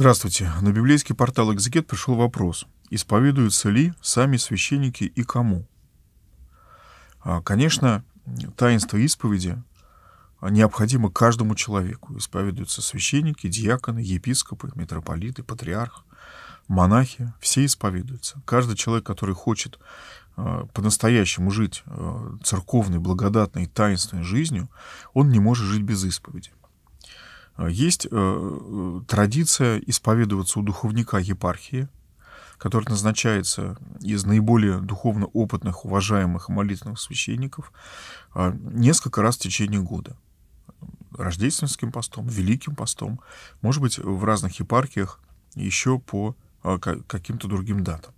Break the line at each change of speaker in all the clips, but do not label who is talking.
Здравствуйте. На библейский портал «Экзегет» пришел вопрос. Исповедуются ли сами священники и кому? А, конечно, таинство исповеди необходимо каждому человеку. Исповедуются священники, диаконы, епископы, митрополиты, патриарх, монахи. Все исповедуются. Каждый человек, который хочет а, по-настоящему жить а, церковной, благодатной, таинственной жизнью, он не может жить без исповеди. Э, есть э, э, традиция исповедоваться у духовника епархии, который назначается из наиболее духовно опытных, уважаемых и молитвенных священников несколько раз в течение года. Рождественским постом, Великим постом, может быть, в разных епархиях еще по каким-то другим датам.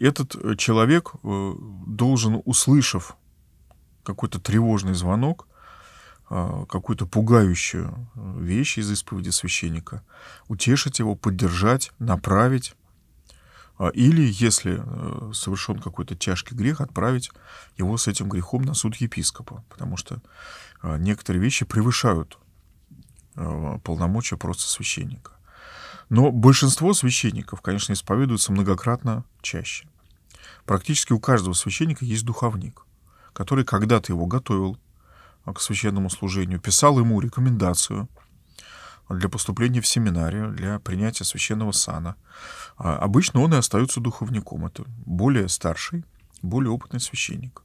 Этот человек должен, услышав какой-то тревожный звонок, а, какую-то пугающую э, вещь из исповеди священника, утешить его, поддержать, направить. А, или, если э, совершен какой-то тяжкий грех, отправить его с этим грехом на суд епископа, потому что а, некоторые вещи превышают э, полномочия просто священника. Но большинство священников, конечно, исповедуются многократно чаще. Практически у каждого священника есть духовник, который когда-то его готовил а, к священному служению, писал ему рекомендацию для поступления в семинарию, для принятия священного сана. А, обычно он и остается духовником. Это более старший, более опытный священник.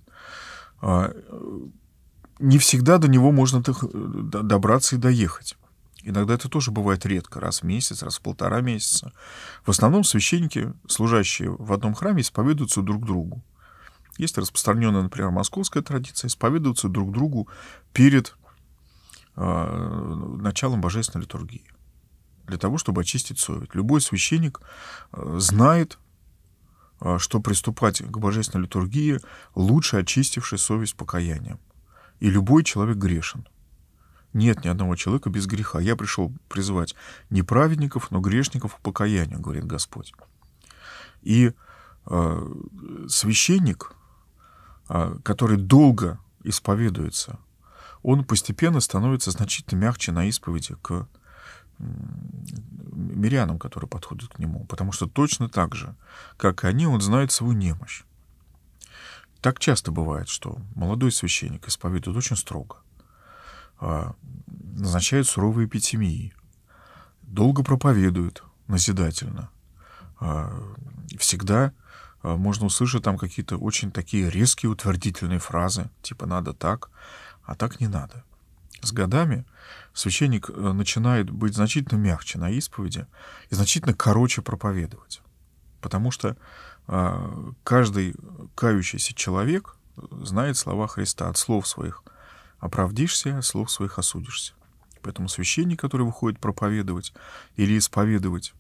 А, не всегда до него можно добраться и доехать. Иногда это тоже бывает редко, раз в месяц, раз в полтора месяца. В основном священники, служащие в одном храме, исповедуются друг другу. Есть распространенная, например, московская традиция исповедоваться друг другу перед э, началом божественной литургии для того, чтобы очистить совесть. Любой священник а, знает, а, что приступать к божественной литургии лучше очистивший совесть покаянием. И любой человек грешен. Нет ни одного человека без греха. Я пришел призывать не праведников, но грешников к покаянию, говорит Господь. И э, священник а, который долго исповедуется, он постепенно становится значительно мягче на исповеди к мирянам, которые подходят к нему. Потому что точно так же, как и они, он знает свою немощь. Так часто бывает, что молодой священник исповедует очень строго, а, назначает суровые эпитемии, долго проповедует назидательно, а, всегда Э, можно услышать там какие-то очень такие резкие утвердительные фразы, типа «надо так», а так не надо. С годами священник э, начинает быть значительно мягче на исповеди и значительно короче проповедовать. Потому что э, каждый кающийся человек знает слова Христа. От слов своих оправдишься, от слов своих осудишься. Поэтому священник, который выходит проповедовать или исповедовать,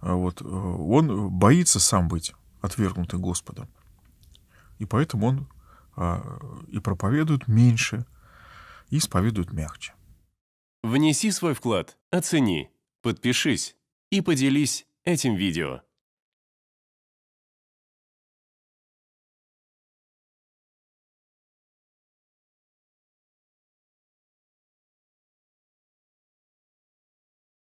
вот, он боится сам быть отвергнуты Господом. И поэтому он а, и проповедует меньше, и исповедует мягче. Внеси свой вклад, оцени, подпишись и поделись этим видео.